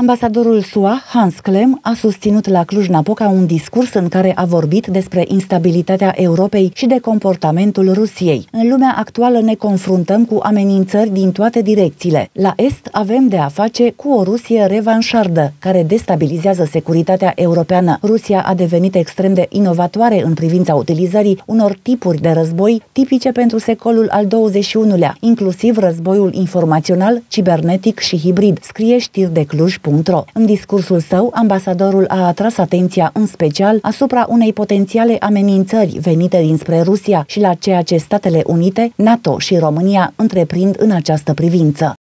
Ambasadorul SUA, Hans Klem, a susținut la Cluj-Napoca un discurs în care a vorbit despre instabilitatea Europei și de comportamentul Rusiei. În lumea actuală ne confruntăm cu amenințări din toate direcțiile. La Est avem de a face cu o Rusie revanșardă, care destabilizează securitatea europeană. Rusia a devenit extrem de inovatoare în privința utilizării unor tipuri de război tipice pentru secolul al XXI-lea, inclusiv războiul informațional, cibernetic și hibrid, scrie știri de Cluj. Ro. În discursul său, ambasadorul a atras atenția în special asupra unei potențiale amenințări venite dinspre Rusia și la ceea ce Statele Unite, NATO și România întreprind în această privință.